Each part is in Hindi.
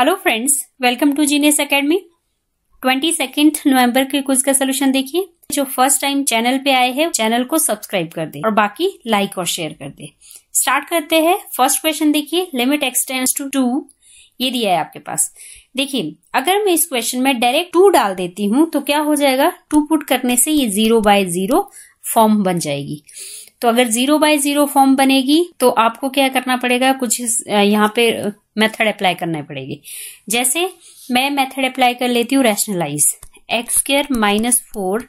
Hello friends welcome to Genius Academy 22 नवंबर के क्विज का सोल्यूशन देखिए जो फर्स्ट टाइम चैनल पे आए हैं चैनल को सब्सक्राइब कर दे और बाकी लाइक और शेयर कर दे स्टार्ट करते हैं फर्स्ट क्वेश्चन देखिए लिमिट एक्सटेंड्स टू टू ये दिया है आपके पास देखिए अगर मैं इस क्वेश्चन में डायरेक्ट टू डाल देती हूँ तो क्या हो जाएगा टू पुट करने से ये जीरो बाय जीरो फॉर्म बन जाएगी तो अगर जीरो बाय जीरो फॉर्म बनेगी तो आपको क्या करना पड़ेगा कुछ यहाँ पे मेथड अप्लाई करना पड़ेगी जैसे मैं मेथड अप्लाई कर लेती हूँ rationalise x square minus four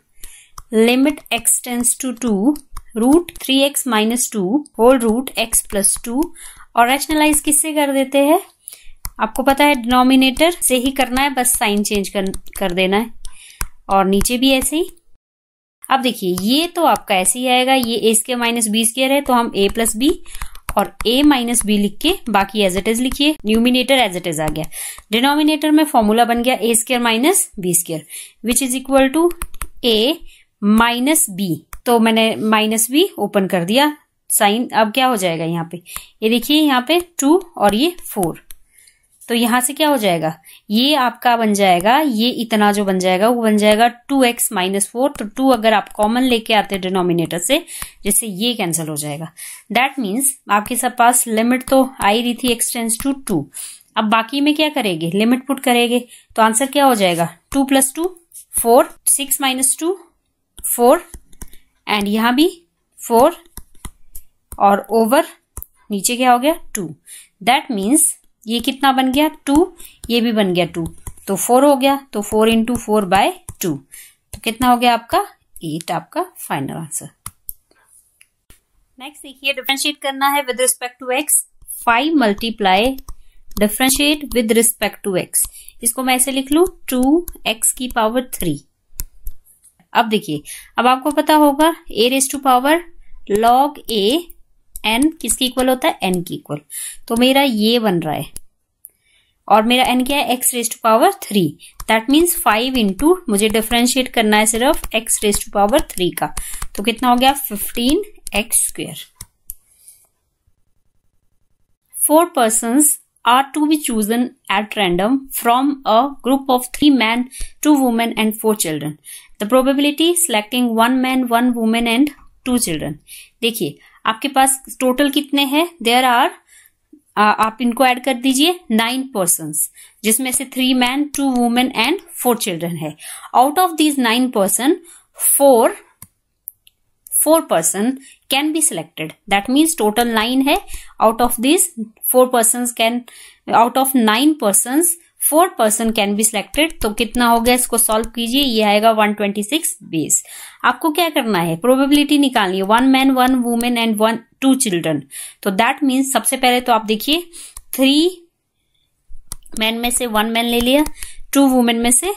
limit x tends to two root three x minus two whole root x plus two और रैशनलाइज किससे कर देते हैं आपको पता है डिनोमिनेटर से ही करना है बस साइन चेंज कर, कर देना है और नीचे भी ऐसे ही अब देखिए ये तो आपका ऐसे ही आएगा ये a square minus b square है तो हम ए प्लस बी और ए माइनस बी लिख के बाकी एज इट इज लिखिए न्यूमिनेटर एज इट इज आ गया डिनोमिनेटर में फॉर्मूला बन गया a square minus b square which is equal to a minus b तो मैंने माइनस बी ओपन कर दिया साइन अब क्या हो जाएगा यहाँ पे ये देखिए यहाँ पे टू और ये फोर तो यहां से क्या हो जाएगा ये आपका बन जाएगा ये इतना जो बन जाएगा वो बन जाएगा टू एक्स माइनस फोर तो टू अगर आप कॉमन लेके आते हैं डिनोमिनेटर से जिससे ये कैंसिल हो जाएगा दैट मीन्स आपके सब पास लिमिट तो आई रही थी एक्सटेंस टू टू अब बाकी में क्या करेंगे लिमिट पुट करेंगे तो आंसर क्या हो जाएगा two plus two four six minus two four and यहां भी फोर और ओवर नीचे क्या हो गया टू दैट मीन्स ये कितना बन गया टू ये भी बन गया टू तो फोर हो गया तो four into four by two तो कितना हो गया आपका एट आपका फाइनल आंसर नेक्स्ट देखिए डिफ्रेंशिएट करना है with respect to x five multiply differentiate with respect to x इसको मैं ऐसे लिख लू टू एक्स की पावर थ्री अब देखिए अब आपको पता होगा a raise to power log a n किसके इक्वल होता है एन के इक्वल तो मेरा ये बन रहा है और मेरा एन क्या है x raised power three that means five into मुझे डिफ्रेंशिएट करना है सिर्फ एक्स रेस्ट पावर थ्री का तो कितना हो गया fifteen x square four person are to be chosen at random from a group of three man two women and four children the probability selecting one man one women and two children देखिए आपके पास टोटल कितने हैं देयर आर आप इनको ऐड कर दीजिए नाइन पर्सन जिसमें से three man two women and four children है out of these nine person four four person can be selected that means total nine है out of this four person can out of nine person four person can be selected तो कितना हो गया इसको सॉल्व कीजिए ये आएगा 126 बेस आपको क्या करना है प्रोबेबिलिटी निकालनी है one man one women and one two children तो दैट मीन्स सबसे पहले तो आप देखिए थ्री मैन में से वन मैन ले लिया टू वुमेन में से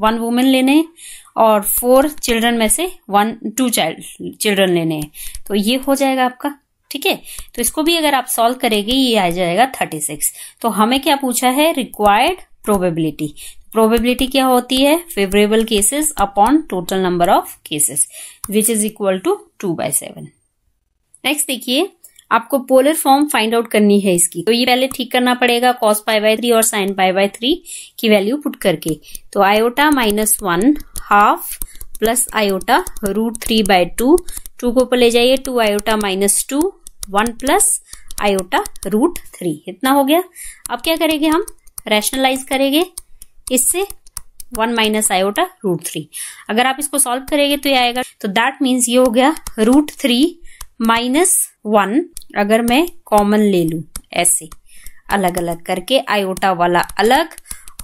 वन वुमेन लेने और फोर चिल्ड्रन में से वन टू चाइल्ड चिल्ड्रन लेने तो ये हो जाएगा आपका ठीक है तो इसको भी अगर आप सॉल्व करेंगे ये आ जाएगा थर्टी सिक्स तो हमें क्या पूछा है रिक्वायर्ड प्रोबेबिलिटी प्रोबेबिलिटी क्या होती है favourable cases upon total number of cases which is equal to two by seven next देखिए आपको पोलर फॉर्म फाइंड आउट करनी है इसकी तो ये पहले ठीक करना पड़ेगा कॉस पाई बाय थ्री और साइन पाई बाय थ्री की वैल्यू पुट करके तो iota minus one half plus iota root three by two two को ऊपर ले जाइए two iota minus two one plus iota root three इतना हो गया अब क्या करेंगे हम रैशनलाइज करेंगे इससे one minus iota root three अगर आप इसको सॉल्व करेंगे तो ये आएगा तो दैट मीन्स ये हो गया रूट थ्री माइनस वन अगर मैं कॉमन ले लू ऐसे अलग अलग करके आयोटा वाला अलग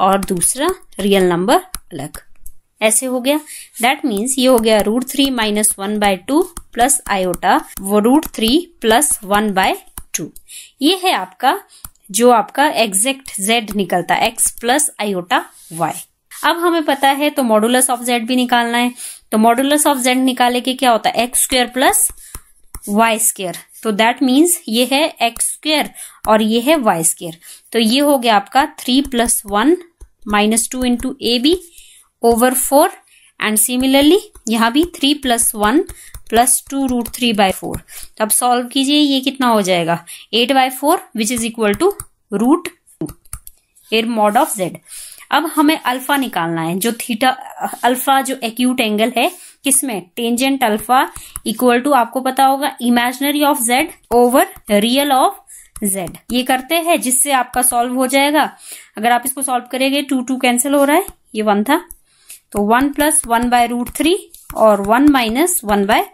और दूसरा रियल नंबर अलग ऐसे हो गया दैट मीन्स ये हो गया root three minus one by two plus iota वो root three plus one by two ये है आपका जो आपका एग्जेक्ट जेड निकलता है एक्स प्लस आयोटा वाई अब हमें पता है तो मॉडुलस ऑफ जेड भी निकालना है तो मॉडुलस ऑफ जेड निकाले के क्या होता है x square plus y square तो दैट मीन्स ये है एक्स स्क्र और ये है वाई स्क्र तो ये हो गया आपका three plus one minus two into a b over four and similarly यहाँ भी three plus one plus two root three by four अब सॉल्व कीजिए ये कितना हो जाएगा eight by four which is equal to root two uh mod of z अब हमें अल्फा निकालना है जो थीटा अल्फा जो एक्यूट एंगल है किसमें टेंजेंट अल्फा इक्वल टू आपको पता होगा imaginary of Z over real of z ये करते हैं जिससे आपका सॉल्व हो जाएगा अगर आप इसको सॉल्व करेंगे टू टू कैंसिल हो रहा है ये वन था तो one plus one by root three और one minus one by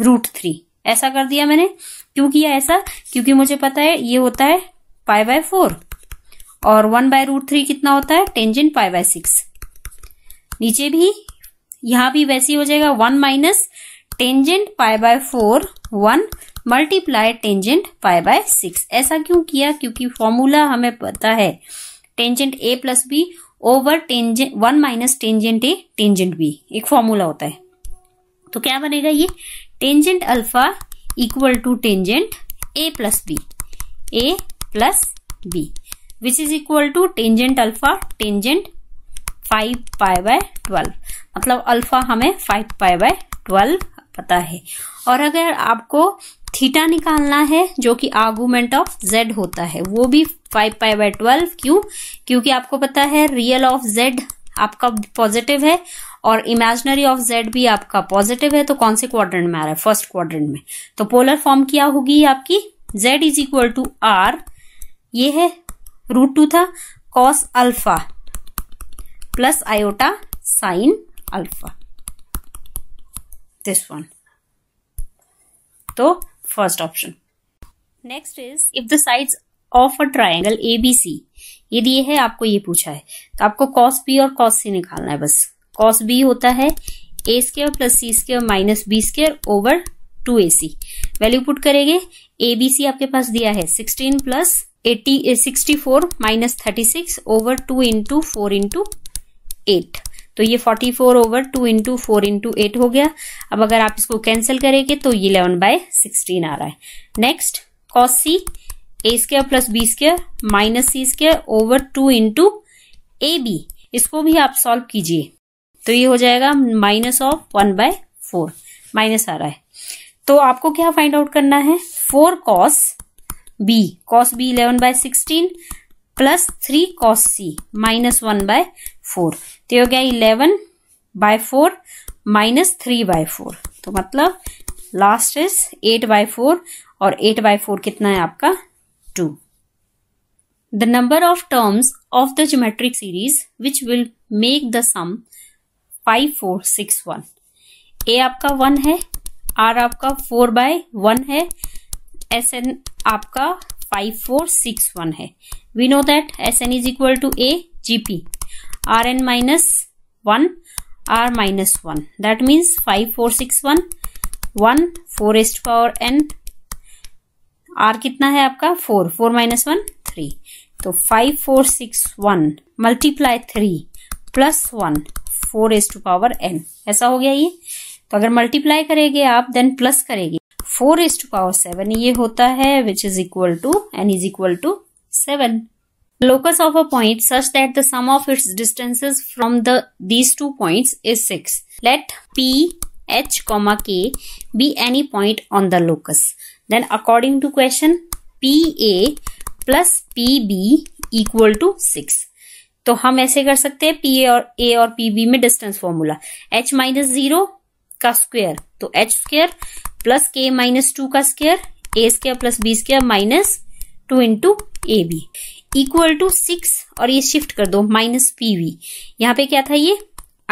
root three ऐसा कर दिया मैंने क्यों किया ऐसा क्योंकि मुझे पता है ये होता है पाई बाय फोर और वन बाय रूट थ्री कितना होता है टेंजेंट पाई बाय सिक्स नीचे भी यहां भी वैसे हो जाएगा one minus tangent pi by four one multiply tangent pi by six ऐसा क्यों किया क्योंकि फॉर्मूला हमें पता है tangent a plus B over tangent one minus tangent a tangent b एक फॉर्मूला होता है तो क्या बनेगा ये tangent alpha equal to tangent a plus B A plus b which is equal to tangent alpha tangent five pi by twelve मतलब अल्फा हमें फाइव पाई बाय ट्वेल्व पता है और अगर आपको थीटा निकालना है जो कि आर्गूमेंट ऑफ जेड होता है वो भी फाइव पाई बाय ट्वेल्व क्यों क्योंकि आपको पता है रियल ऑफ जेड आपका पॉजिटिव है और इमेजिनरी ऑफ जेड भी आपका पॉजिटिव है तो कौन से क्वाड्रेंट में आ रहा है फर्स्ट क्वाड्रेंट में तो पोलर फॉर्म क्या होगी आपकी z is equal to r ये है रूट टू था cos alpha plus iota sine alpha this one तो first option. Next is if the sides of a triangle ABC ये दिए है आपको ये पूछा है तो आपको कॉस बी और कॉस सी निकालना है बस कॉस बी होता है a square plus c square minus b square over two a c value put करेंगे ए बी सी आपके पास दिया है sixteen plus eighty sixty four minus thirty six over two into four into eight तो ये 44 four over two into four into eight हो गया अब अगर आप इसको कैंसिल करेंगे तो ये इलेवन बाय सिक्सटीन आ रहा है next cos C a square plus b square minus c square over two into a b इसको भी आप सॉल्व कीजिए तो ये हो जाएगा minus of one by four minus आ रहा है तो आपको क्या फाइंड आउट करना है four cos B cos B eleven by sixteen plus three cos C minus one by four तो हो गया eleven by four minus three by four तो मतलब last is eight by four और एट बाय फोर कितना है आपका two the number of terms of the geometric series which will make the sum five four six one a आपका वन है आर आपका फोर बाय वन है एस एन आपका फाइव फोर सिक्स वन है we know that s n is equal to a g p r n minus one r minus one that means five four six one one four raised power n r कितना है आपका four four minus one three तो five four six one multiply three plus one four raised power n ऐसा हो गया ये तो अगर मल्टीप्लाई करेंगे आप देन प्लस करेंगे four is two power seven ये होता है which is equal to n is equal to seven locus of a point such that the sum of its distances from the these two point is six let P h comma k be any point on the locus then according to question P A plus P B equal to six तो हम ऐसे कर सकते हैं पी ए और ए और पी बी में distance formula h minus zero का स्क्वेयर तो h square plus k minus two का square a square plus b square minus two into a b equal to six और ये शिफ्ट कर दो माइनस पी वी यहाँ पे क्या था ये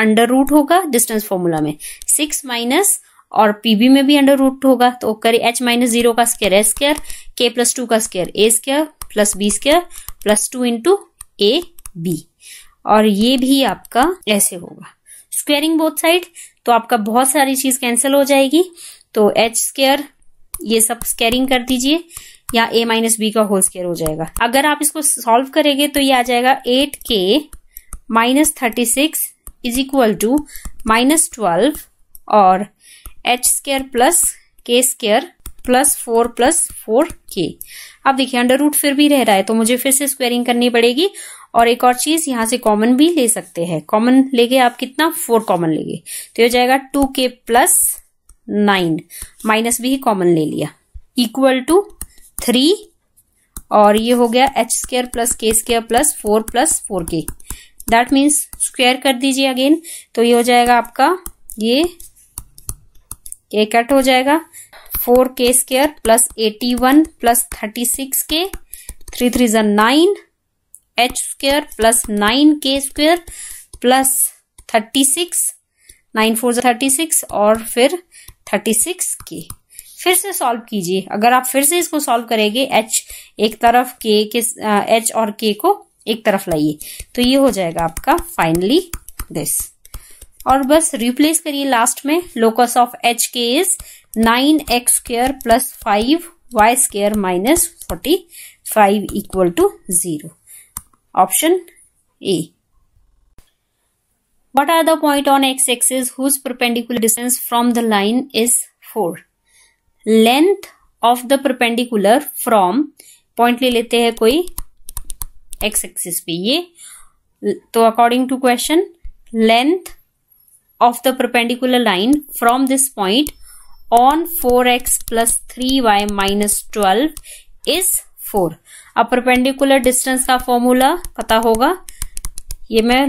अंडर रूट होगा डिस्टेंस फॉर्मूला में सिक्स माइनस और पीबी में भी अंडर रूट होगा तो करे एच माइनस जीरो का square a square k plus two का square a square plus b square plus two into a b और ये भी आपका ऐसे होगा स्क्वेयरिंग बोथ साइड तो आपका बहुत सारी चीज कैंसिल हो जाएगी तो एच स्केयर ये सब स्केयरिंग कर दीजिए या ए माइनस बी का होल स्केयर हो जाएगा अगर आप इसको सॉल्व करेंगे तो ये आ जाएगा eight k minus thirty six is equal to minus twelve और h square plus k square plus four plus four k अब देखिए अंडर रूट फिर भी रह रहा है तो मुझे फिर से स्क्वेयरिंग करनी पड़ेगी और एक और चीज यहाँ से कॉमन भी ले सकते हैं कॉमन लेके आप कितना फोर कॉमन लेंगे तो ये जाएगा two k plus nine minus भी कॉमन ले लिया इक्वल टू थ्री और ये हो गया h square plus k square plus four plus four k that means square कर दीजिए अगेन तो ये हो जाएगा आपका ये के कट हो जाएगा four k square plus eighty one plus thirty six k three three जन nine h square plus nine k square plus thirty six nine four thirty six और फिर थर्टी सिक्स के फिर से सॉल्व कीजिए अगर आप फिर से इसको सॉल्व करेंगे एच एक तरफ के के एच और के को एक तरफ लाइए तो ये हो जाएगा आपका फाइनली दिस और बस रिप्लेस करिए लास्ट में locus of h k is nine x square plus five y square minus forty five equal to zero option a What are the point on x-axis whose perpendicular distance from the line is 4? Length of the perpendicular from point ले लेते हैं कोई x एक्सिस पे ये तो according to question length of the perpendicular line from this point on 4x x plus three y minus twelve is four अब परपेंडिकुलर डिस्टेंस का फॉर्मूला पता होगा ये मैं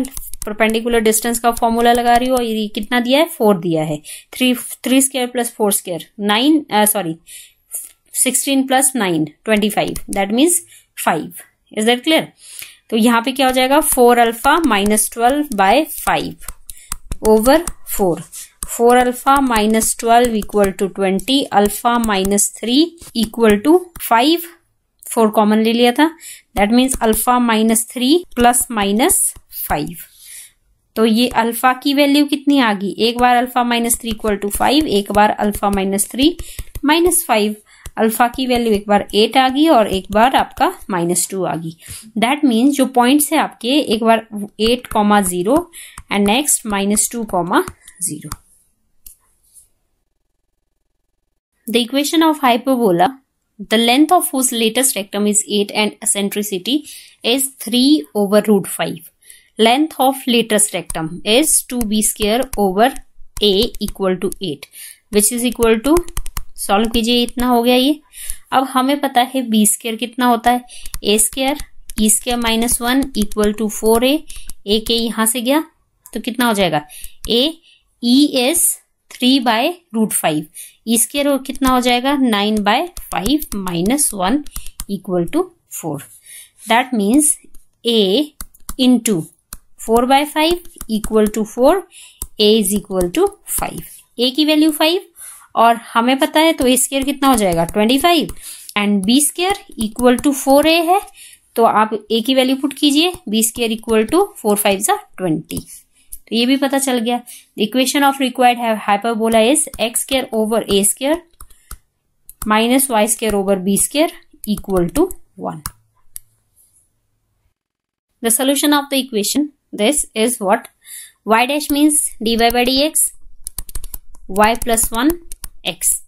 परपेंडिकुलर डिस्टेंस का फॉर्मूला लगा रही हो और ये कितना दिया है फोर दिया है three three square plus four square nine sorry sixteen plus nine twenty five that means five is that clear तो यहाँ पे क्या हो जाएगा four alpha minus twelve by five over four four alpha minus twelve equal to twenty alpha minus three equal to five four common ले लिया था that means alpha minus three plus minus five तो ये अल्फा की वैल्यू कितनी आ गई एक बार alpha minus three equal to five एक बार alpha minus three minus five alpha की वैल्यू एक बार एट आ गई और एक बार आपका माइनस टू आ गई दैट मीन्स जो पॉइंट्स है आपके एक बार eight comma zero and next minus two comma zero the equation of hyperbola the length of whose latus rectum is eight and eccentricity is three over root five length of latus rectum is 2b square over a equal to 8 which is equal to solve कीजिए इतना हो गया ये अब हमें पता है बी स्केयर कितना होता है a square e square minus one equal to four a a के यहां से गया तो कितना हो जाएगा a e is three by root five e square कितना हो जाएगा nine by five minus one equal to four that means a into four by five equal to four a is equal to five a की वैल्यू फाइव और हमें पता है तो ए स्केयर कितना हो जाएगा twenty five and b square equal to four a है तो आप ए की वैल्यू पुट कीजिए b square equal to four five सा ट्वेंटी तो ये भी पता चल गया equation of required hyperbola is x square over a square minus y square over b square equal to one the solution of the equation This is what y dash means dy by dx y plus 1 x.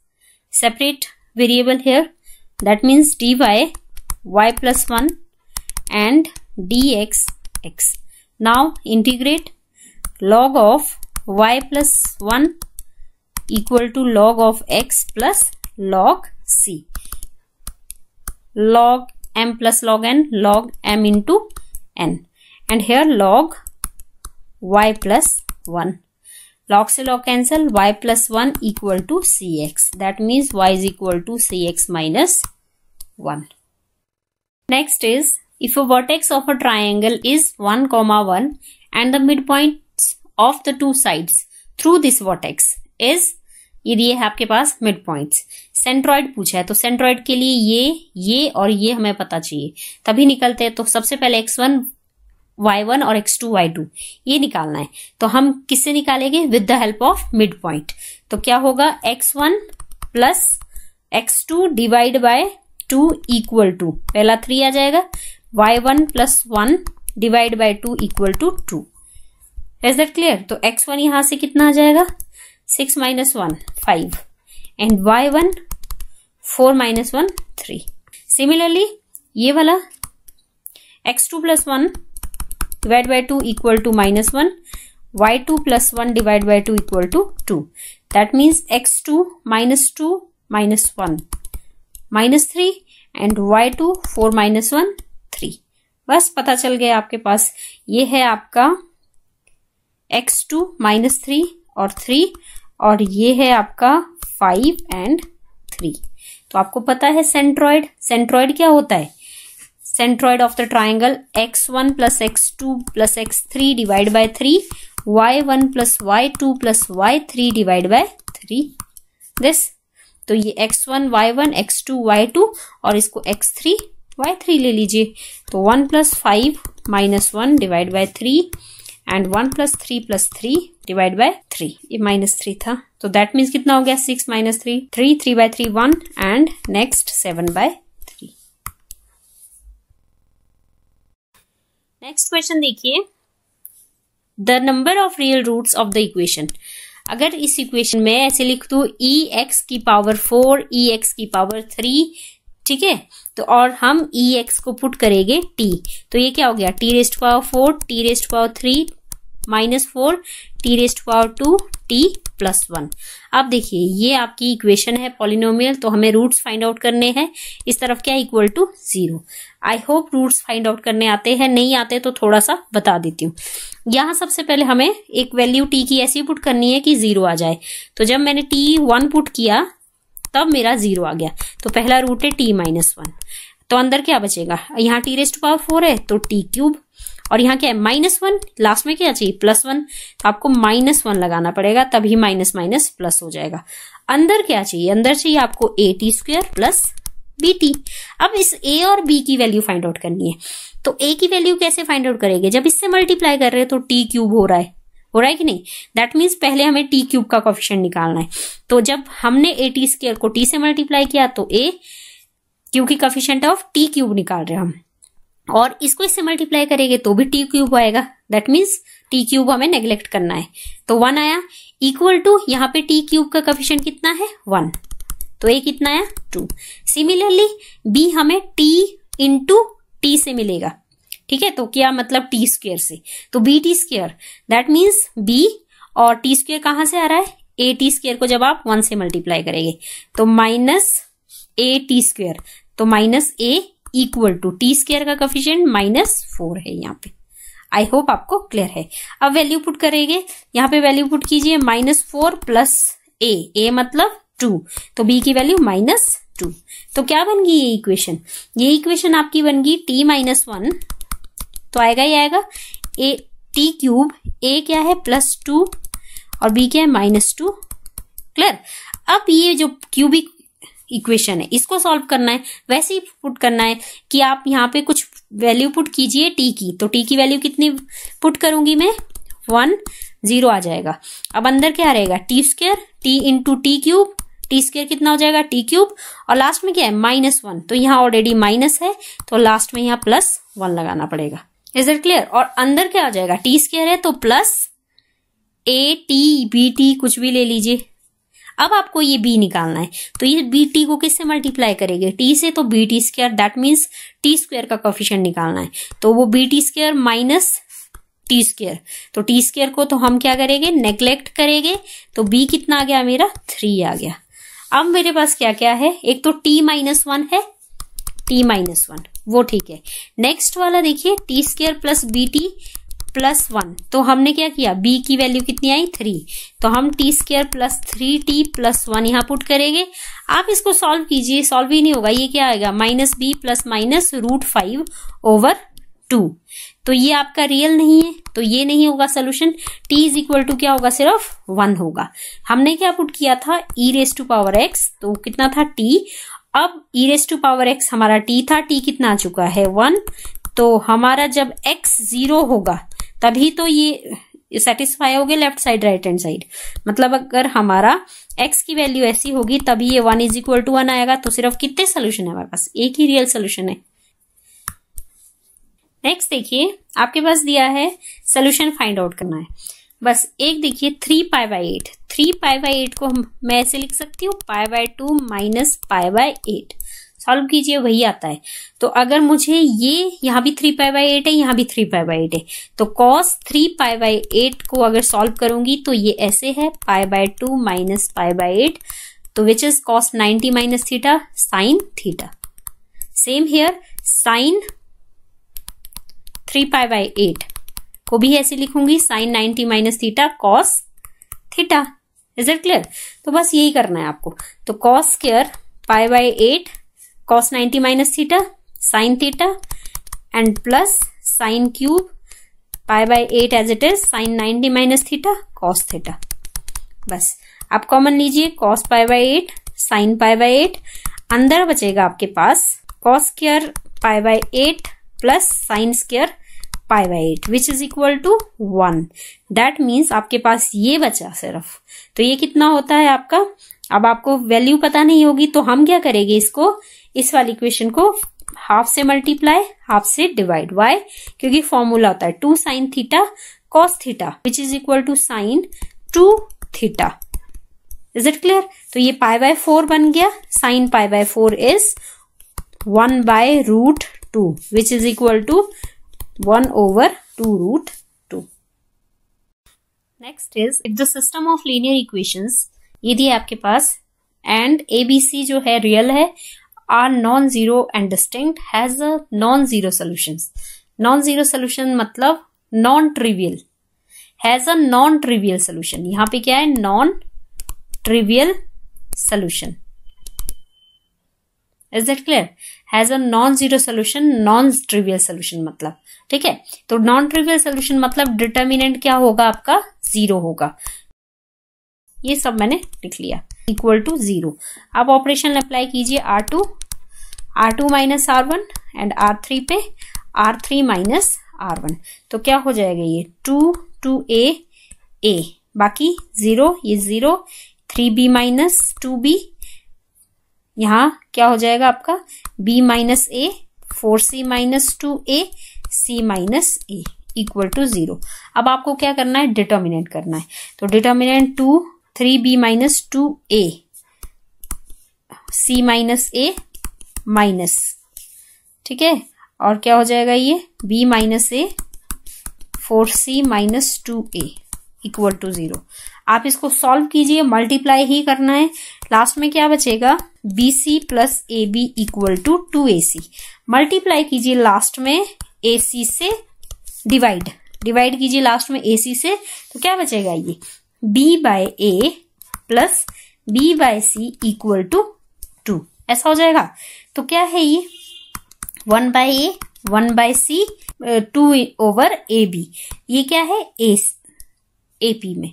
Separate variable here that means dy y plus 1 and dx x. Now integrate log of y plus 1 equal to log of x plus log c. Log m plus log n log m into n. and here log y plus 1 log से log cancel y plus 1 equal to cx that means y is equal to cx minus 1 next is if a vertex of a triangle is 1 comma 1 and the midpoint of the two sides through this vertex is ये दिए है आपके पास मिड पॉइंट्स सेंट्रॉइड पूछा है तो सेंट्रॉइड के लिए ये ये और ये हमें पता चाहिए तभी निकलते हैं तो सबसे पहले x1 y1 और x2 y2 ये निकालना है तो हम किससे निकालेंगे with the help of mid point तो क्या होगा x1 one plus x two divide by two equal to पहला थ्री आ जाएगा y1 one plus one divide by two equal to two is that clear तो x1 वन यहां से कितना आ जाएगा six minus one five and y1 one four minus one three similarly ये वाला x2 two plus one divide by two equal to minus one y two plus one divide by two equal to two that means x two minus two minus one minus three and y two four minus one three बस पता चल गया आपके पास ये है आपका एक्स टू माइनस थ्री और थ्री और ये है आपका फाइव एंड थ्री तो आपको पता है सेंट्रॉइड सेंट्रॉइड क्या होता है centroid of the triangle x one plus x two plus x three divide by three y one plus y two plus y three divide by three this तो ये x one y one x two y two और इसको एक्स थ्री वाई थ्री ले लीजिए तो one plus five minus one divide by three and one plus three plus three divide by three ये माइनस थ्री था तो दैट मीन्स कितना हो गया six minus three three three by three one and next seven by next question देखिए the number of real roots of the equation अगर इस इक्वेशन में ऐसे लिख दू ई e एक्स की पावर फोर ई एक्स की पावर थ्री ठीक है तो और हम ई e एक्स को पुट करेंगे टी तो ये क्या हो गया t raised power four t raised power three minus four t raised power two t plus one अब देखिए ये आपकी इक्वेशन है पॉलिनोमियल तो हमें रूट्स फाइंड आउट करने हैं इस तरफ क्या equal to zero I hope roots find out करने आते हैं नहीं आते तो थोड़ा सा बता देती हूँ यहाँ सबसे पहले हमें एक वैल्यू टी की ऐसी पुट करनी है कि जीरो आ जाए तो जब मैंने टी वन पुट किया तब मेरा जीरो आ गया तो पहला रूट है टी माइनस वन तो अंदर क्या बचेगा यहाँ टी रेस्ट पावर फोर है तो टी क्यूब और यहाँ क्या है माइनस वन लास्ट में क्या चाहिए प्लस वन तो आपको माइनस वन लगाना पड़ेगा तभी माइनस माइनस प्लस हो जाएगा अंदर क्या चाहिए अंदर चाहिए आपको a t square plus b t अब इस ए और बी की वैल्यू फाइंड आउट करनी है तो ए की वैल्यू कैसे फाइंड आउट करेंगे जब इससे मल्टीप्लाई कर रहे हैं तो टी क्यूब हो रहा है हो रहा है कि नहीं दैट मीन्स पहले हमें टी क्यूब का कॉफिशन निकालना है तो जब हमने ए टी स्क्वेयर को टी से मल्टीप्लाई किया तो ए क्योंकि कॉफिशियंट ऑफ टी क्यूब निकाल रहे हैं हम और इसको इससे मल्टीप्लाई करेंगे तो भी टी क्यूब आएगा दैट मीन्स टी क्यूब हमें नेग्लेक्ट करना है तो वन आया इक्वल टू यहाँ पे टी क्यूब का कफिशियंट कितना है वन तो ए कितना आया टू सिमिलरली बी हमें टी इंटू टी से मिलेगा ठीक है तो क्या मतलब टी स्क्वेयर से तो b t square that means b और टी स्क्वेयर कहां से आ रहा है ए टी स्क्वेयर को जब आप वन से मल्टीप्लाई करेंगे तो माइनस ए टी स्क्वेयर तो minus a equal to t square का कफिशियंट माइनस फोर है यहाँ पे आई होप आपको क्लियर है अब वैल्यू पुट करेंगे यहाँ पे वैल्यू पुट कीजिए minus four plus a a मतलब टू तो बी की वैल्यू माइनस टू तो क्या बन गई ये इक्वेशन ये इक्वेशन आपकी बन गई टी माइनस वन तो आएगा ही आएगा ए टी क्यूब ए क्या है प्लस टू और बी क्या है माइनस टू क्लियर अब ये जो क्यूबिक इक्वेशन है इसको सॉल्व करना है वैसे ही पुट करना है कि आप यहाँ पे कुछ वैल्यू पुट कीजिए टी की तो टी की वैल्यू कितनी पुट करूंगी मैं वन जीरो आ जाएगा अब अंदर क्या रहेगा t square t into t cube t square कितना हो जाएगा टी क्यूब और लास्ट में क्या है माइनस वन तो यहाँ ऑलरेडी माइनस है तो लास्ट में यहाँ प्लस वन लगाना पड़ेगा इज इट क्लियर और अंदर क्या हो जाएगा टी स्क्र है तो plus a t b t कुछ भी ले लीजिए अब आपको ये बी निकालना है तो ये बी टी को किससे मल्टीप्लाई करेंगे टी से तो b t square that means t square का कॉफिशियन निकालना है तो वो b t square minus t square तो टी स्क्र को तो हम क्या करेंगे नेग्लेक्ट करेंगे तो बी कितना आ गया मेरा थ्री आ गया अब मेरे पास क्या क्या है एक तो टी माइनस वन है टी माइनस वन वो ठीक है नेक्स्ट वाला देखिए t square plus b t plus one तो हमने क्या किया बी की वैल्यू कितनी आई थ्री तो हम t square plus three t plus one यहाँ पुट करेंगे आप इसको सॉल्व कीजिए सॉल्व ही नहीं होगा ये क्या आएगा minus b plus minus root five over two तो ये आपका रियल नहीं है तो ये नहीं होगा solution t is equal to क्या होगा सिर्फ वन होगा हमने क्या पुट किया था e raise to power x तो कितना था t अब e raise to power x हमारा t था t कितना आ चुका है वन तो हमारा जब x जीरो होगा तभी तो ये सेटिस्फाई होगी left side right hand side मतलब अगर हमारा x की वैल्यू ऐसी होगी तभी ये one is equal to one आएगा तो सिर्फ कितने सोल्यूशन है हमारे पास एक ही रियल सोल्यूशन है नेक्स्ट देखिए आपके पास दिया है सोल्यूशन फाइंड आउट करना है बस एक देखिए three pi by eight three pi by eight को हम मैं ऐसे लिख सकती हूँ pi by two minus pi by eight solve कीजिए वही आता है तो अगर मुझे ये यहाँ भी थ्री पाई बाई एट है यहाँ भी थ्री पाई बाई एट है तो cos three pi by eight को अगर सॉल्व करूंगी तो ये ऐसे है pi by two minus pi by eight तो which is cos ninety minus theta sine theta same here sine three pi by eight को भी ऐसे लिखूंगी sine ninety minus theta cos theta is it clear तो बस यही करना है आपको तो cos square pi by eight cos 90 minus theta sin theta and plus sin cube pi by 8 as it is sin 90 minus theta cos theta बस आप कॉमन लीजिए cos pi by 8 sin pi by 8 अंदर बचेगा आपके पास cos square pi by 8 plus sin square pi by 8 which is equal to 1 that means आपके पास ये बचा सिर्फ तो ये कितना होता है आपका अब आपको वैल्यू पता नहीं होगी तो हम क्या करेंगे इसको इस वाली इक्वेशन को हाफ से मल्टीप्लाई हाफ से डिवाइड वाई क्योंकि फॉर्मूला होता है two sine theta cos theta which is equal to sine two theta is it clear तो ये पाई बाय फोर बन गया sine pi by four is one by root two which is equal to one over two root two next is if the system of linear equation ये दिए आपके पास एंड एबीसी जो है रियल है are non zero and distinct has non zero solution non zero solution मतलब non trivial has a non trivial solution यहां पे क्या है non trivial solution is that clear has a non zero solution non trivial solution मतलब ठीक है तो नॉन ट्रिवियल सोल्यूशन मतलब डिटर्मिनेंट क्या होगा आपका जीरो होगा ये सब मैंने लिख लिया इक्वल टू जीरो अब ऑपरेशन अप्लाई कीजिए R two R two minus R one and R three पे R three minus R one तो क्या हो जाएगा ये टू टू ए ए बाकी जीरो ये zero three b minus two b यहाँ क्या हो जाएगा आपका b minus a four c minus two a c minus a equal to zero अब आपको क्या करना है डिटर्मिनेंट करना है तो determinant two three b minus two a c minus a minus ठीक है और क्या हो जाएगा ये b minus a four c minus two a equal to zero आप इसको सॉल्व कीजिए मल्टीप्लाई ही करना है लास्ट में क्या बचेगा b c plus a b equal to two a c multiply कीजिए लास्ट में ए सी से डिवाइड डिवाइड कीजिए लास्ट में ए सी से तो क्या बचेगा ये B by A plus B by C equal to two ऐसा हो जाएगा तो क्या है ये one by A one by C two over A B ये क्या है ए ए पी में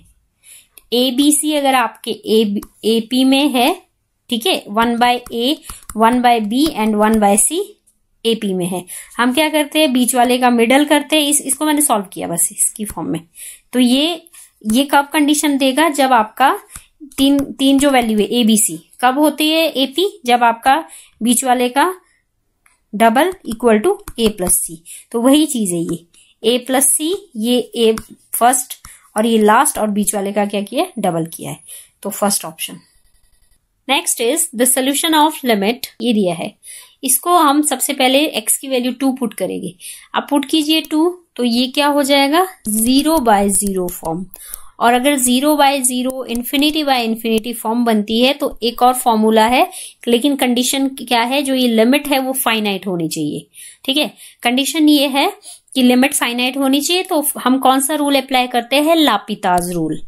ए बी सी अगर आपके ए पी में है ठीक है one by A one by B and one by C AP में है हम क्या करते हैं बीच वाले का मिडल करते हैं इस इसको मैंने सॉल्व किया बस इसकी फॉर्म में तो ये ये कब कंडीशन देगा जब आपका तीन तीन जो वैल्यू है एबीसी कब होती है एपी जब आपका बीच वाले का double equal to A plus C तो वही चीज है ये ए प्लस सी ये ए फर्स्ट और ये लास्ट और बीच वाले का क्या किया डबल किया है तो first option next is the solution of limit ये दिया है इसको हम सबसे पहले एक्स की वैल्यू टू पुट करेंगे अब पुट कीजिए टू तो ये क्या हो जाएगा जीरो बाय जीरो फॉर्म और अगर zero by zero infinity by infinity form बनती है तो एक और फॉर्मूला है लेकिन कंडीशन क्या है जो ये लिमिट है वो फाइनाइट होनी चाहिए ठीक है कंडीशन ये है कि लिमिट फाइनाइट होनी चाहिए तो हम कौन सा रूल अप्लाई करते हैं लापिताज रूल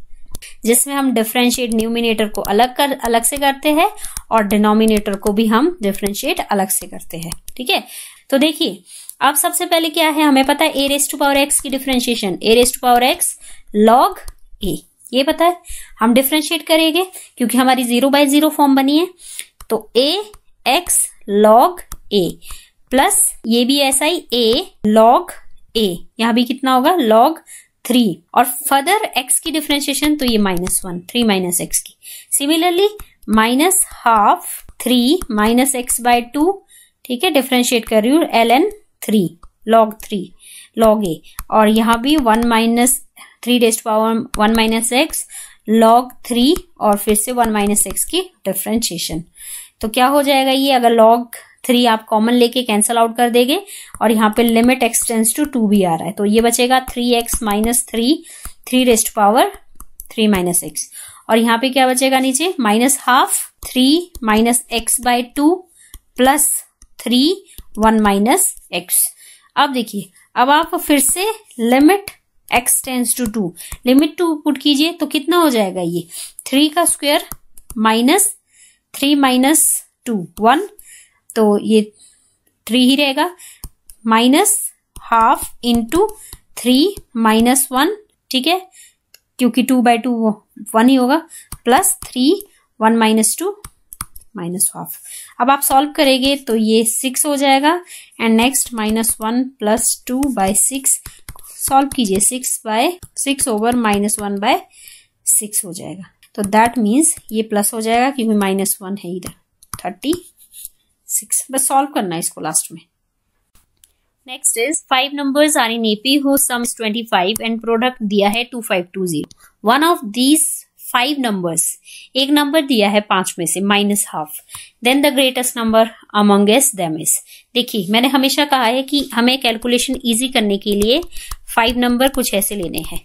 जिसमें हम डिफ्रेंशिएट न्यूमिनेटर को अलग कर अलग से करते हैं और डिनोमिनेटर को भी हम डिफ्रेंशिएट अलग से करते हैं ठीक है तो देखिए अब सबसे पहले क्या है हमें पता है A raise to power X की differentiation A raise to power X log A ये पता है हम डिफ्रेंशिएट करेंगे क्योंकि हमारी जीरो बाय जीरो फॉर्म बनी है तो A X log A plus ये भी ऐसा ही ए लॉग ए यहां भी कितना होगा लॉग थ्री और फर्दर एक्स की डिफ्रेंशिएशन तो ये minus one three minus X की similarly minus half three minus X by two ठीक है डिफ्रेंशिएट कर रही हूँ L N three log three log A और यहाँ भी one minus three raised power one minus X log three और फिर से वन माइनस एक्स की डिफ्रेंशिएशन तो क्या हो जाएगा ये अगर लॉग थ्री आप कॉमन लेके कैंसिल आउट कर देंगे और यहाँ पे लिमिट एक्सटेंस टू टू भी आ रहा है तो ये बचेगा three x minus three three raised power three minus X और यहाँ पे क्या बचेगा नीचे minus half three minus X by two plus three one minus X अब देखिए अब आप फिर से limit x tends to two limit two put कीजिए तो कितना हो जाएगा ये थ्री का square minus three minus two one तो ये थ्री ही रहेगा minus half into three minus one ठीक है क्योंकि टू बाई टू वो वन ही होगा plus three one minus two minus half अब आप सॉल्व करेंगे तो ये सिक्स हो जाएगा and next minus one plus two by six solve कीजिए six by six over minus one by six हो जाएगा तो दैट मीन्स ये प्लस हो जाएगा क्योंकि माइनस वन है इधर थर्टी सिक्स बस सॉल्व करना है इसको लास्ट में next is five numbers are in AP who sums is 25 and product दिया है 2520 one of these five numbers एक नंबर दिया है पांच में से minus half then the greatest number amongst them is देखिए मैंने हमेशा कहा है कि हमें कैलकुलेशन इजी करने के लिए फाइव नंबर कुछ ऐसे लेने हैं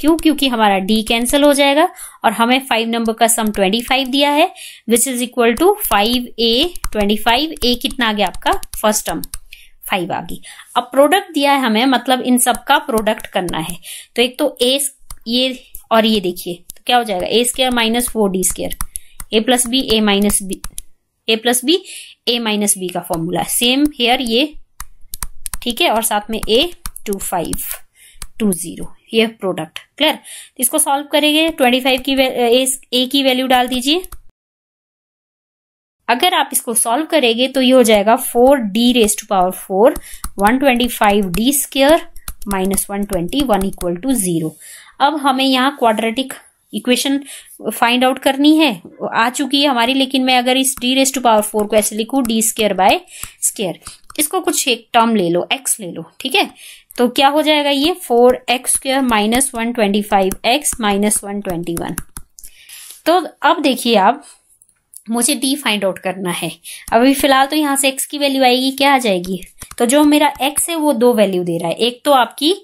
क्यों क्योंकि हमारा डी कैंसिल हो जाएगा और हमें फाइव नंबर का सम ट्वेंटी फाइव दिया है which is equal to five A twenty five A कितना आ गया आपका फर्स्ट टर्म फाइव आ गई अब प्रोडक्ट दिया है हमें मतलब इन सब का प्रोडक्ट करना है तो एक तो ए ये और ये देखिए तो क्या हो जाएगा A square minus four D square A plus B A minus B A plus B A minus B का फॉर्मूला सेम हेयर ये ठीक है और साथ में A two five two zero ये प्रोडक्ट क्लियर इसको सॉल्व करेंगे ट्वेंटी फाइव की ए की वैल्यू डाल दीजिए अगर आप इसको सॉल्व करेंगे तो ये हो जाएगा four D raise to power four one twenty five D square minus one twenty one equal to zero अब हमें यहाँ क्वाड्रेटिक इक्वेशन फाइंड आउट करनी है आ चुकी है हमारी लेकिन मैं अगर इस D raise to power four को ऐसे लिखू डी स्केयर बाय स्केयर इसको कुछ एक टर्म ले लो एक्स ले लो ठीक है तो क्या हो जाएगा ये four X square minus one twenty five X minus one twenty one तो अब देखिए आप मुझे डी फाइंड आउट करना है अभी फिलहाल तो यहां से एक्स की वैल्यू आएगी क्या आ जाएगी तो जो मेरा एक्स है वो दो वैल्यू दे रहा है एक तो आपकी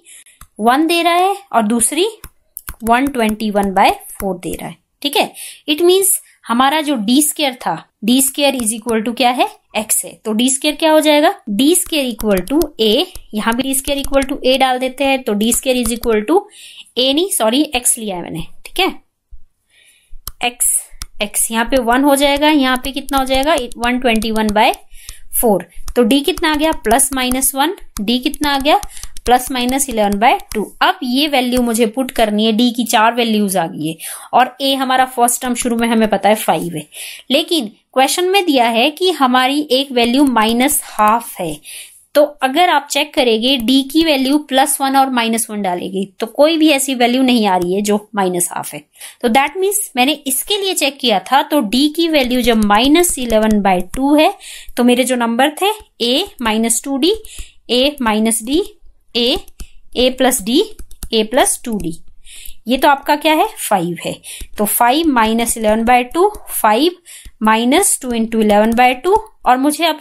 वन दे रहा है और दूसरी one twenty one by four दे रहा है ठीक है इट मीन्स हमारा जो डी स्केयर था D square is equal to क्या है एक्स है तो डी स्केयर क्या हो जाएगा D square equal to A यहाँ भी D square equal to A डाल देते हैं तो D square is equal to A नहीं सॉरी एक्स लिया है मैंने ठीक है एक्स एक्स यहाँ पे वन हो जाएगा यहाँ पे कितना हो जाएगा one twenty one by four तो डी कितना आ गया प्लस माइनस वन डी कितना आ गया plus minus eleven by two अब ये वैल्यू मुझे पुट करनी है डी की चार वैल्यूज आ गई है और ए हमारा फर्स्ट टर्म शुरू में हमें पता है फाइव है लेकिन क्वेश्चन में दिया है कि हमारी एक वैल्यू माइनस हाफ है तो अगर आप चेक करेंगे डी की वैल्यू प्लस वन और माइनस वन डालेगी तो कोई भी ऐसी वैल्यू नहीं आ रही है जो माइनस हाफ है तो दैट मीन्स मैंने इसके लिए चेक किया था तो डी की वैल्यू जब माइनस इलेवन बाय टू है तो मेरे जो नंबर थे A minus two D A minus D A A plus D A plus two D ये तो आपका क्या है फाइव है तो five minus eleven by two five minus two into eleven by two और मुझे अब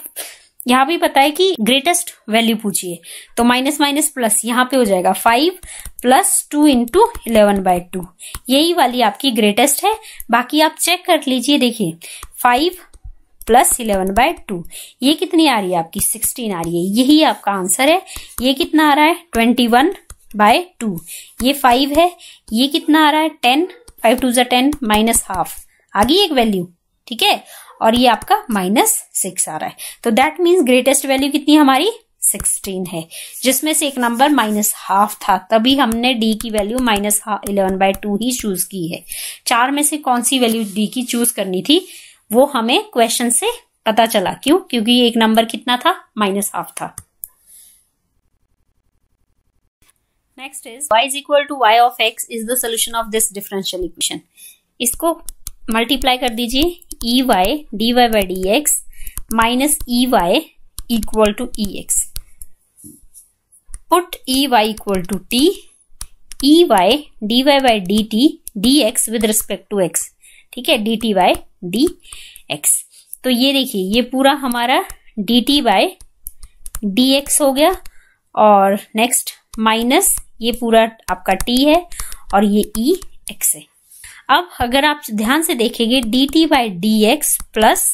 यहाँ भी पता है कि ग्रेटेस्ट वैल्यू पूछिए तो माइनस माइनस प्लस यहाँ पे हो जाएगा five plus two into eleven by two यही वाली आपकी ग्रेटेस्ट है बाकी आप चेक कर लीजिए देखिए five plus eleven by two ये कितनी आ रही है आपकी सिक्सटीन आ रही है यही आपका आंसर है ये कितना आ रहा है ट्वेंटी वन बाय टू ये फाइव है ये कितना आ रहा है टेन फाइव टू जो टेन माइनस हाफ आ गई एक वैल्यू ठीक है और ये आपका माइनस सिक्स आ रहा है तो दैट मीन्स ग्रेटेस्ट वैल्यू कितनी हमारी सिक्सटीन है जिसमें से एक नंबर माइनस हाफ था तभी हमने डी की value minus eleven by two ही चूज की है चार में से कौन सी वैल्यू डी की चूज करनी थी वो हमें क्वेश्चन से पता चला क्यों क्योंकि एक नंबर कितना था माइनस हाफ था next is Y is equal to Y of x is the solution of this differential equation इसको मल्टीप्लाई कर दीजिए E Y D Y by D X minus ey equal to ex. Put ey equal to t, ey dy by dt dx with respect to x. ठीक है dt by dx. तो ये देखिए ये पूरा हमारा dt by dx हो गया और नेक्स्ट माइनस ये पूरा आपका t है और ये e x है अब अगर आप ध्यान से देखेंगे D T by D X plus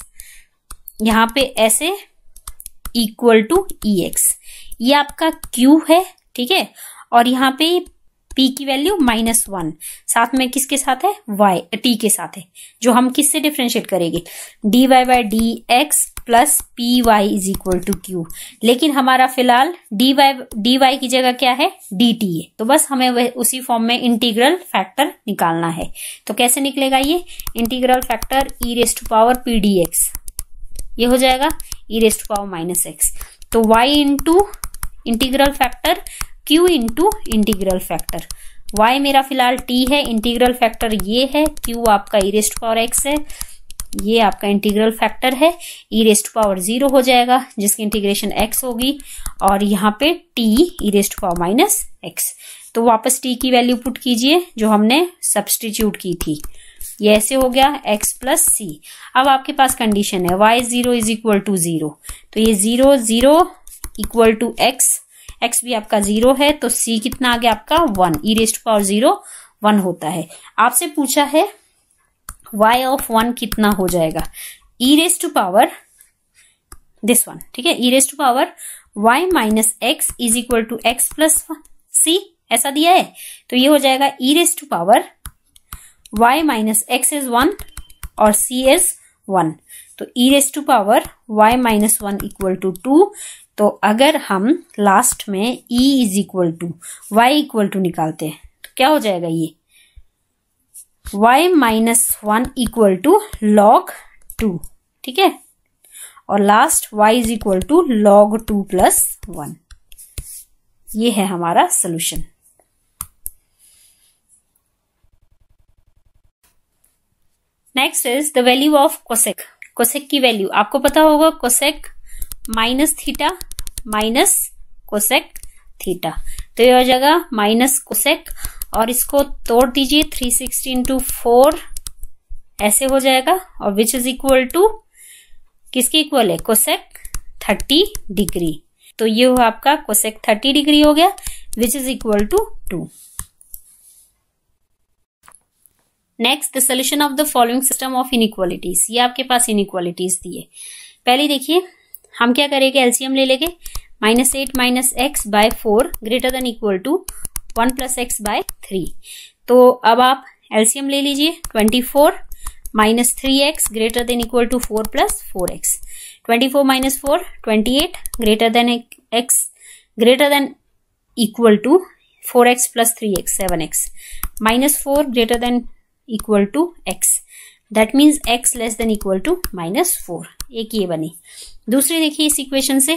यहाँ पे ऐसे इक्वल टू ई एक्स ये आपका क्यू है ठीक है और यहाँ पे पी की वैल्यू माइनस वन साथ में किसके साथ है y टी के साथ है जो हम किससे डिफ्रेंशिएट करेंगे D Y by D X plus P Y is equal to Q लेकिन हमारा फिलहाल डी वाई डी वाई की जगह क्या है डी टी है तो बस हमें वह उसी फॉर्म में इंटीग्रल फैक्टर निकालना है तो कैसे निकलेगा ये integral factor E raised to power P D X ये हो जाएगा E raised to power minus X तो Y into integral factor Q into integral factor Y मेरा फिलहाल टी है इंटीग्रल फैक्टर ये है क्यू आपका रेस्ट पावर एक्स है ये आपका इंटीग्रल फैक्टर है ई रेस्ट पावर जीरो हो जाएगा जिसकी इंटीग्रेशन एक्स होगी और यहाँ पे T E raised power minus X तो वापस टी की वैल्यू पुट कीजिए जो हमने सब्सटीट्यूट की थी ये ऐसे हो गया x प्लस सी अब आपके पास कंडीशन है y zero is equal to zero तो ये zero zero equal to X X भी आपका जीरो है तो सी कितना आ गया आपका one E raised power zero one होता है आपसे पूछा है वाई ऑफ वन कितना हो जाएगा E raised to power this one ठीक है E raised to power Y minus X is equal to X plus C ऐसा दिया है तो ये हो जाएगा E raised to power Y minus X is one और सी इज वन तो E raise to power Y minus one equal to two तो अगर हम लास्ट में E is equal to Y equal to निकालते हैं तो क्या हो जाएगा ये y minus one equal to log two ठीक है और last y is equal to log two plus one ये है हमारा solution next is the value of cosec cosec की वैल्यू आपको पता होगा cosec minus theta minus cosec theta तो यह हो जाएगा माइनस कोसेक और इसको तोड़ दीजिए थ्री सिक्सटी इंटू फोर ऐसे हो जाएगा और विच इज इक्वल टू किसके इक्वल है कोसेक थर्टी डिग्री तो ये हुआ आपका कोसेक थर्टी डिग्री हो गया which is equal to two next the solution of the following system of inequalities ये आपके पास इनइक्वालिटीज दिए पहले देखिए हम क्या करेंगे एल्सियम ले लेंगे minus eight minus X by four greater than equal to one plus X by three तो अब आप एल्सियम ले लीजिए twenty four minus three X greater than equal to four plus four X twenty four minus four twenty eight greater than X greater than equal to four x plus three X seven x minus four greater than equal to X that means X less than equal to minus four एक ये बनी दूसरी देखिए इस इक्वेशन से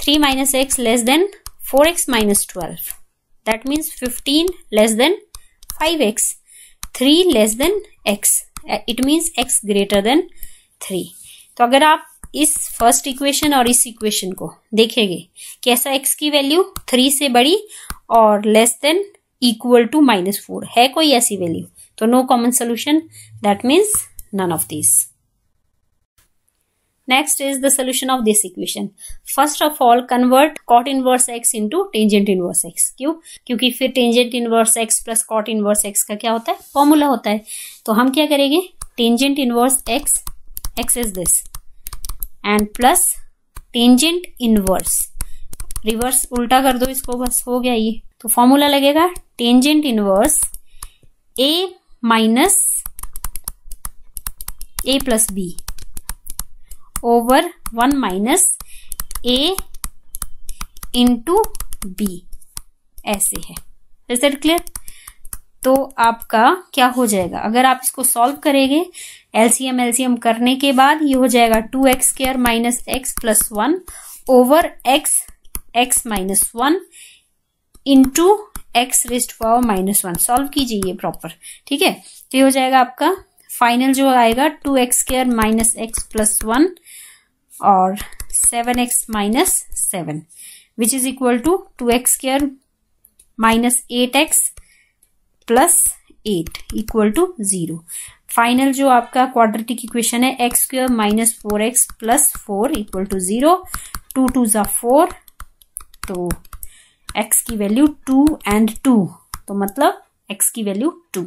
three minus X less than four X minus twelve that means fifteen less than five X three less than X it means X greater than three तो अगर आप इस फर्स्ट इक्वेशन और इस इक्वेशन को देखेंगे कैसा एक्स की वैल्यू थ्री से बड़ी और less than equal to minus four है कोई ऐसी वैल्यू तो no common solution that means none of this next is the solution of this equation first of all convert cot inverse X into tangent inverse X क्यों क्योंकि फिर tangent inverse X plus cot inverse X का क्या होता है फॉर्मूला होता है तो हम क्या करेंगे tangent inverse X X is this and plus tangent inverse reverse उल्टा कर दो इसको बस हो गया ये तो फॉर्मूला लगेगा tangent inverse A minus A plus B over one minus A into B ऐसे है इज क्लियर तो आपका क्या हो जाएगा अगर आप इसको सॉल्व करेंगे एलसीएम एलसीएम करने के बाद ये हो जाएगा two x square minus x plus one over x x minus one into x raised power minus one solve कीजिए ये प्रॉपर ठीक है तो ये हो जाएगा आपका फाइनल जो आएगा two x square minus x plus one और seven x minus seven which is equal to two x square minus eight x plus eight equal to zero final जो आपका क्वाड्रेटिक इक्वेशन है x square minus four x plus four equal to zero two two जो फोर तो एक्स की वैल्यू टू एंड टू तो मतलब एक्स की value two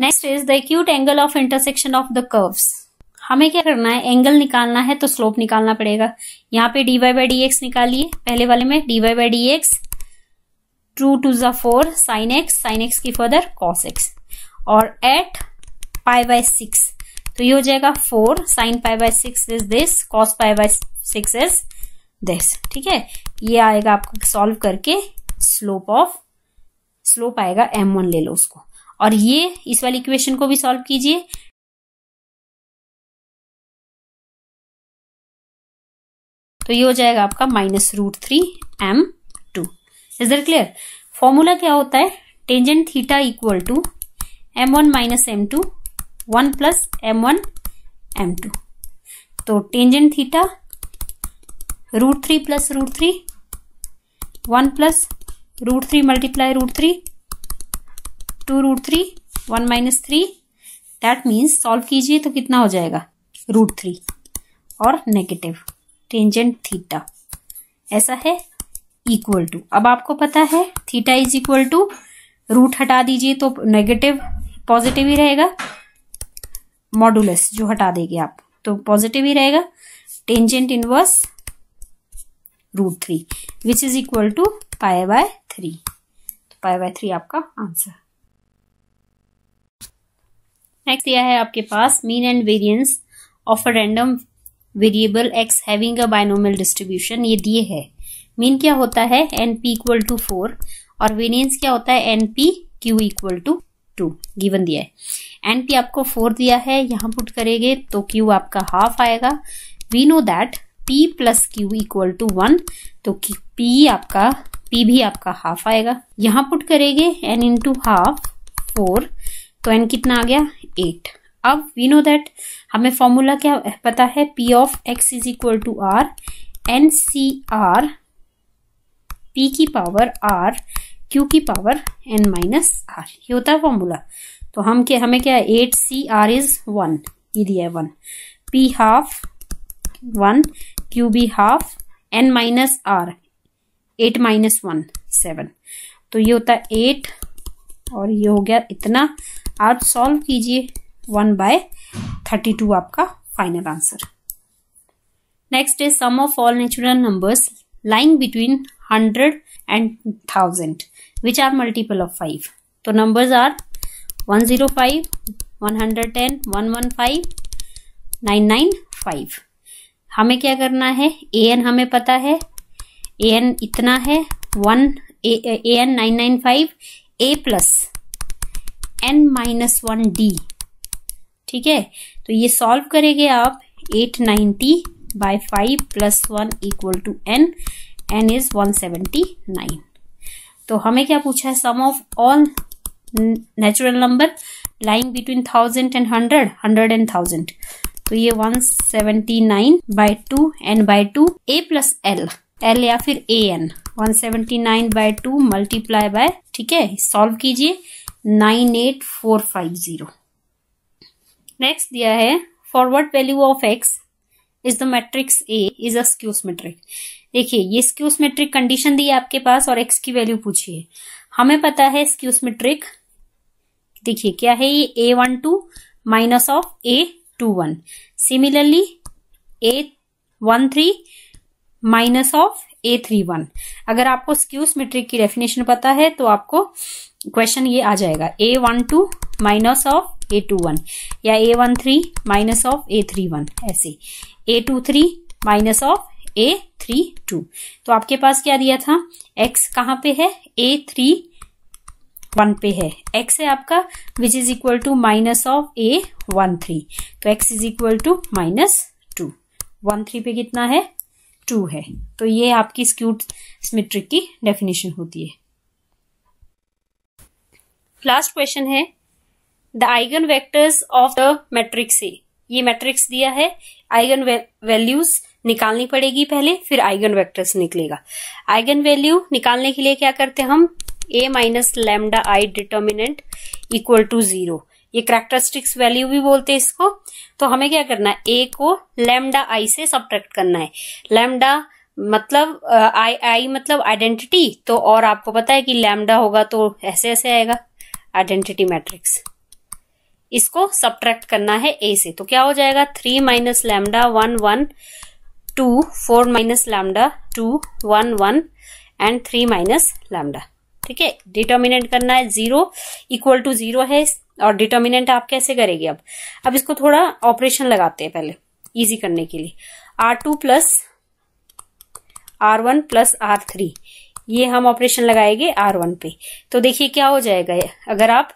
next is the acute angle of intersection of the curves हमें क्या करना है एंगल निकालना है तो स्लोप निकालना पड़ेगा यहाँ पे डीवाई बाई डी एक्स निकालिए पहले वाले में dy by D x two two ज four sine x sine x की फर्दर कॉस एक्स और एट पाई बाय सिक्स तो ये हो जाएगा four sine pi by six is this cos pi by six is this ठीक है ये आएगा आपको सॉल्व करके स्लोप ऑफ स्लोप आएगा एम वन ले लो उसको और ये इस वाली इक्वेशन को भी सॉल्व कीजिए तो ये हो जाएगा आपका minus root three m two is there clear formula क्या होता है tangent theta equal to m one minus m two one plus m one m two तो tangent theta root three plus root three one plus root three multiply root three two root three one minus three that means solve कीजिए तो कितना हो जाएगा रूट थ्री और नेगेटिव टेंजेंट थीटा ऐसा है इक्वल टू अब आपको पता है theta is equal to root हटा दीजिए तो नेगेटिव पॉजिटिव ही रहेगा मॉडुलस जो हटा देंगे आप तो पॉजिटिव ही रहेगा tangent inverse root three which is equal to pi by three तो पाए बाय थ्री आपका आंसर नेक्स्ट यह है आपके पास mean and variance of a random variable x having a binomial distribution ये दिए है मीन क्या होता है n p equal to four और वेरियंस क्या होता है n p q equal to two given दिया है एन पी आपको फोर दिया है यहां पुट करेंगे तो क्यू आपका हाफ आएगा we know that p plus q equal to one तो पी आपका पी भी आपका हाफ आएगा यहाँ पुट करेंगे एन इंटू हाफ फोर तो एन कितना आ गया एट अब वी नो दैट हमें फॉर्मूला क्या पता है p of x is equal to r n c r p की पावर आर क्यू की पावर एन माइनस आर ये होता है फॉर्मूला तो हम क्या हमें क्या eight c r is one ये दिया है one p half one q b half n minus r eight minus one seven तो ये होता है एट और ये हो गया इतना आप सॉल्व कीजिए वन बाय थर्टी टू आपका final answer next is sum of all natural numbers lying between hundred and thousand which are multiple of five तो numbers are one zero five one hundred ten one one five nine nine five हमें क्या करना है ए एन हमें पता है ए एन इतना है one a n nine nine five a plus n minus one d ठीक है तो ये सॉल्व करेंगे आप eight ninety by five plus one equal to n n is one seventy nine तो हमें क्या पूछा है sum of all natural number lying between thousand and hundred hundred and thousand तो ये 179 by two n by two A plus l l या फिर A N one seventy nine by two multiply by ठीक है सॉल्व कीजिए nine eight four five zero next दिया है for what value of x is the matrix A is a skew matrix देखिए ये स्क्यूस मैट्रिक कंडीशन दी है आपके पास और एक्स की वैल्यू पूछी है हमें पता है स्क्यूस मैट्रिक देखिए क्या है ये a one two minus of a two one similarly a one three minus of a three one अगर आपको स्क्यूज मेट्रिक की डेफिनेशन पता है तो आपको क्वेश्चन ये आ जाएगा a one two minus of a two one या a one three minus of a three one ऐसे a two three minus of a three two तो आपके पास क्या दिया था एक्स कहाँ पे है ए थ्री वन पे है एक्स है आपका which is equal to minus of a one three तो x is equal to minus two one three पे कितना है टू है तो ये आपकी स्क्यूट स्मिट्रिक की डेफिनेशन होती है लास्ट क्वेश्चन है the eigen vectors of the matrix A ये मैट्रिक्स दिया है आइगन वैल्यूज निकालनी पड़ेगी पहले फिर आइगन वेक्टर्स निकलेगा आइगन वैल्यू निकालने के लिए क्या करते हैं हम A minus lambda I determinant equal to zero ये करेक्टरिस्टिक्स वैल्यू भी बोलते हैं इसको तो हमें क्या करना है ए को लेमडा आई से सब्ट्रैक्ट करना है लेमडा मतलब आई uh, आई मतलब आइडेंटिटी तो और आपको पता है कि लैमडा होगा तो ऐसे ऐसे आएगा आइडेंटिटी मैट्रिक्स इसको सब्ट्रैक्ट करना है ए से तो क्या हो जाएगा three minus lambda one one two four minus lambda two one one and three minus lambda ठीक है डिटर्मिनेंट करना है जीरो इक्वल टू जीरो है और डिटर्मिनेंट आप कैसे करेंगे अब अब इसको थोड़ा ऑपरेशन लगाते हैं पहले इजी करने के लिए R two plus R one plus R three ये हम ऑपरेशन लगाएंगे आर वन पे तो देखिए क्या हो जाएगा अगर आप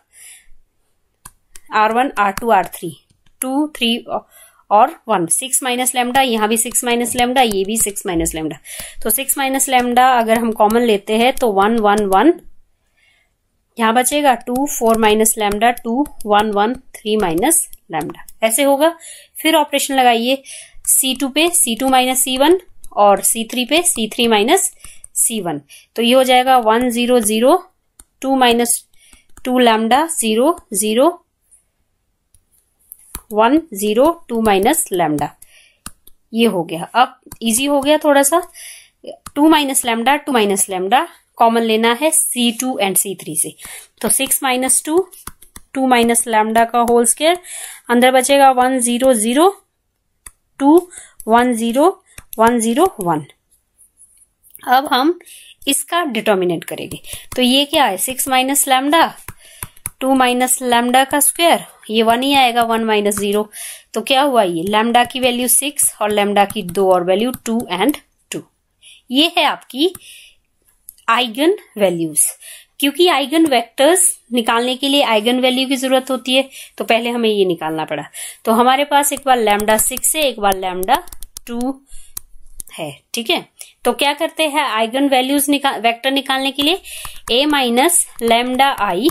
R one R two R three two three और वन सिक्स माइनस लेमडा यहाँ भी सिक्स माइनस लेमडा ये भी सिक्स माइनस लेमडा तो सिक्स माइनस लेमडा अगर हम कॉमन लेते हैं तो वन वन वन यहाँ बचेगा two four minus lambda two one one three minus lambda ऐसे होगा फिर ऑपरेशन लगाइए सी टू पे C two minus C one और सी थ्री पे C three minus C one तो ये हो जाएगा one zero zero two minus two lambda zero zero one zero two minus lambda ये हो गया अब इजी हो गया थोड़ा सा two minus lambda two minus lambda common लेना है C two and C three से तो six minus two two minus lambda का होल स्केयर अंदर बचेगा one zero zero two one zero one zero one अब हम इसका डिटर्मिनेट करेंगे तो ये क्या है six minus lambda two minus lambda का स्क्वायर ये वन ही आएगा वन माइनस जीरो तो क्या हुआ ये लैमडा की वैल्यू सिक्स और लैमडा की दो और वैल्यू टू एंड टू ये है आपकी आइगन वैल्यूज क्योंकि आइगन वेक्टर्स निकालने के लिए आइगन वैल्यू की जरूरत होती है तो पहले हमें ये निकालना पड़ा तो हमारे पास एक बार लैमडा सिक्स है एक बार लैमडा टू है ठीक है तो क्या करते हैं आइगन वैल्यूज निकाल वेक्टर निकालने के लिए A minus lambda I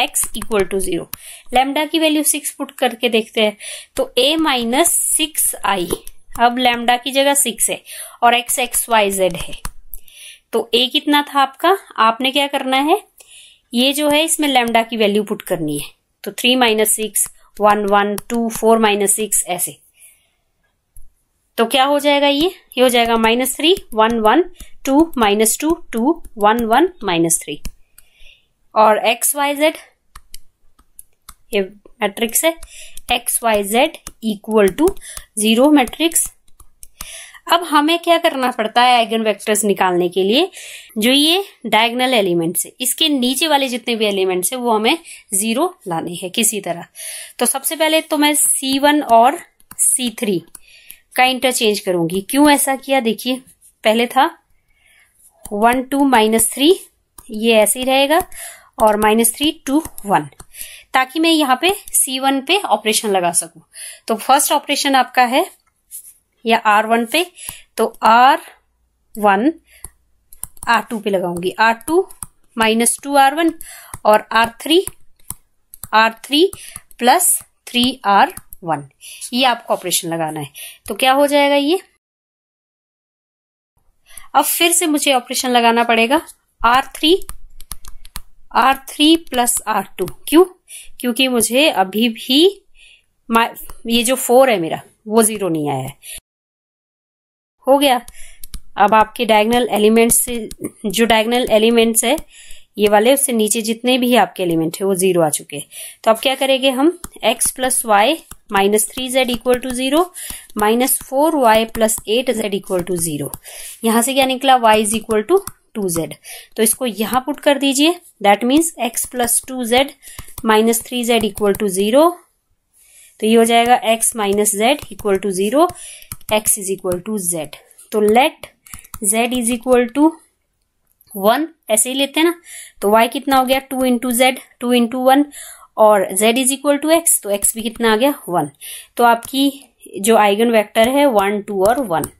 x equal to zero lambda की वैल्यू सिक्स पुट करके देखते हैं तो ए माइनस सिक्स आई अब लेमडा की जगह सिक्स है और एक्स एक्स वाई जेड है तो ए कितना था आपका आपने क्या करना है ये जो है इसमें लेमडा की वैल्यू पुट करनी है तो three minus six one one two four minus six ऐसे तो क्या हो जाएगा ये ये हो जाएगा minus three one one two minus two two one one minus three और एक्स वाई जेड ये मैट्रिक्स है x y z equal to zero matrix अब हमें क्या करना पड़ता है आइगन वेक्टर्स निकालने के लिए जो ये डायगनल एलिमेंट्स है इसके नीचे वाले जितने भी एलिमेंट्स है वो हमें जीरो लाने हैं किसी तरह तो सबसे पहले तो मैं सी वन और सी थ्री का इंटरचेंज करूंगी क्यों ऐसा किया देखिए पहले था वन टू माइनस थ्री ये ऐसे ही रहेगा और माइनस थ्री टू वन ताकि मैं यहाँ पे सी वन पे ऑपरेशन लगा सकू तो फर्स्ट ऑपरेशन आपका है या आर वन पे तो आर वन आर टू पे लगाऊंगी R two minus two R one और R three R three plus three R one ये आपको ऑपरेशन लगाना है तो क्या हो जाएगा ये अब फिर से मुझे ऑपरेशन लगाना पड़ेगा R three R three plus R two क्यों क्योंकि मुझे अभी भी ये जो फोर है मेरा वो जीरो नहीं आया है हो गया अब आपके डायगनल एलिमेंट्स से जो डायगनल एलिमेंट्स है ये वाले उससे नीचे जितने भी आपके एलिमेंट है वो जीरो आ चुके हैं तो अब क्या करेंगे हम x plus y minus three z equal to zero minus four y plus eight z equal to zero यहां से क्या निकला y is equal to two z तो इसको यहां पुट कर दीजिए that means x plus two z minus three z equal to zero तो ये हो जाएगा x minus z equal to zero x is equal to z तो let z is equal to one ऐसे ही लेते हैं ना तो y कितना हो गया two into z two into one और z is equal to x तो x भी कितना आ गया वन तो आपकी जो आइगन वेक्टर है वन टू और वन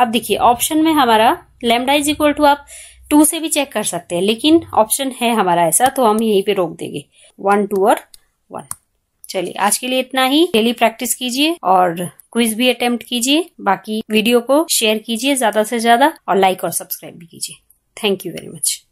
अब देखिए ऑप्शन में हमारा लेमडा इज इक्वल टू आप टू से भी चेक कर सकते हैं लेकिन ऑप्शन है हमारा ऐसा तो हम यहीं पे रोक देंगे वन टू और वन चलिए आज के लिए इतना ही डेली प्रैक्टिस कीजिए और क्विज भी अटेम्प्ट कीजिए बाकी वीडियो को शेयर कीजिए ज्यादा से ज्यादा और लाइक और सब्सक्राइब भी कीजिए थैंक यू वेरी मच